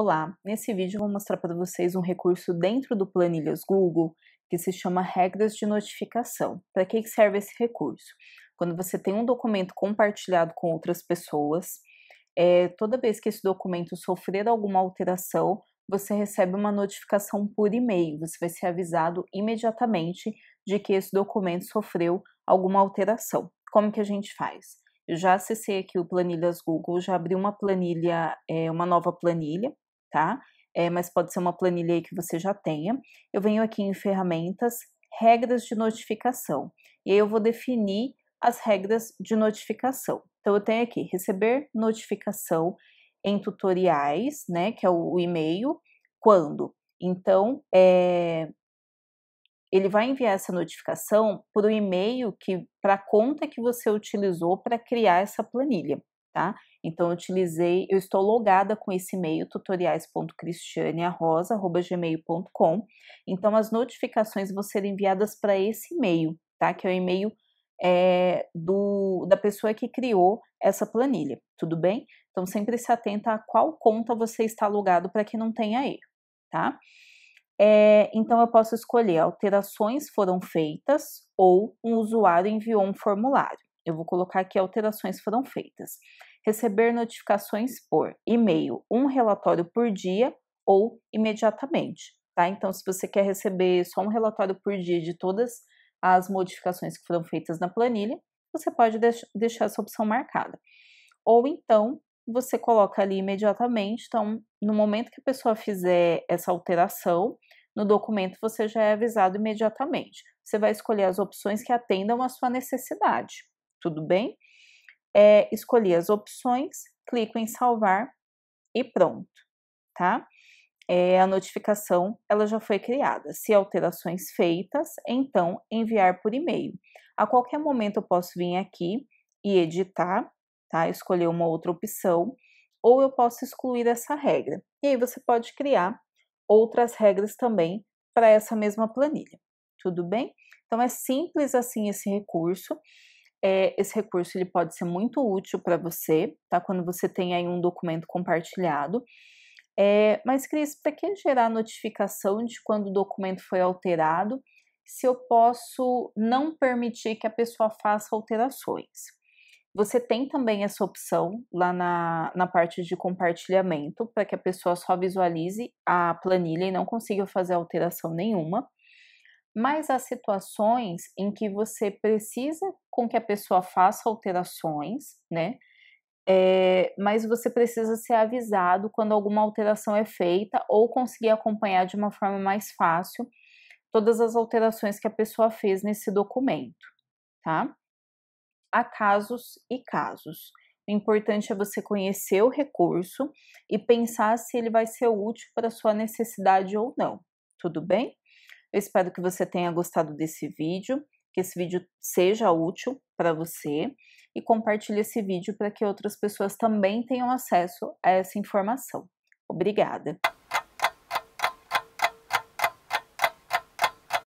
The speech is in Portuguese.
Olá, nesse vídeo vou mostrar para vocês um recurso dentro do Planilhas Google que se chama Regras de Notificação. Para que serve esse recurso? Quando você tem um documento compartilhado com outras pessoas, é, toda vez que esse documento sofrer alguma alteração, você recebe uma notificação por e-mail, você vai ser avisado imediatamente de que esse documento sofreu alguma alteração. Como que a gente faz? Eu já acessei aqui o Planilhas Google, já abri uma planilha, é, uma nova planilha, tá? É, mas pode ser uma planilha aí que você já tenha. Eu venho aqui em ferramentas, regras de notificação. E aí eu vou definir as regras de notificação. Então eu tenho aqui receber notificação em tutoriais, né, que é o, o e-mail, quando. Então, é, ele vai enviar essa notificação por o e-mail que para a conta que você utilizou para criar essa planilha tá? Então, eu utilizei, eu estou logada com esse e-mail, tutoriais.cristianearrosa.gmail.com. Então, as notificações vão ser enviadas para esse e-mail, tá? Que é o e-mail é, do, da pessoa que criou essa planilha, tudo bem? Então, sempre se atenta a qual conta você está logado para que não tenha erro, tá? É, então, eu posso escolher alterações foram feitas ou um usuário enviou um formulário eu vou colocar aqui alterações foram feitas. Receber notificações por e-mail, um relatório por dia ou imediatamente, tá? Então, se você quer receber só um relatório por dia de todas as modificações que foram feitas na planilha, você pode deixar essa opção marcada. Ou então, você coloca ali imediatamente. Então, no momento que a pessoa fizer essa alteração, no documento você já é avisado imediatamente. Você vai escolher as opções que atendam à sua necessidade, tudo bem? É, escolhi as opções, clico em salvar e pronto, tá? É, a notificação ela já foi criada. Se alterações feitas, então enviar por e-mail. A qualquer momento eu posso vir aqui e editar, tá? Escolher uma outra opção, ou eu posso excluir essa regra. E aí você pode criar outras regras também para essa mesma planilha. Tudo bem? Então é simples assim esse recurso é, esse recurso ele pode ser muito útil para você, tá? Quando você tem aí um documento compartilhado. É, mas, Cris, para que gerar notificação de quando o documento foi alterado, se eu posso não permitir que a pessoa faça alterações? Você tem também essa opção lá na, na parte de compartilhamento, para que a pessoa só visualize a planilha e não consiga fazer alteração nenhuma mas há situações em que você precisa com que a pessoa faça alterações, né? É, mas você precisa ser avisado quando alguma alteração é feita ou conseguir acompanhar de uma forma mais fácil todas as alterações que a pessoa fez nesse documento, tá? Há casos e casos. O importante é você conhecer o recurso e pensar se ele vai ser útil para sua necessidade ou não, tudo bem? Eu espero que você tenha gostado desse vídeo, que esse vídeo seja útil para você e compartilhe esse vídeo para que outras pessoas também tenham acesso a essa informação. Obrigada!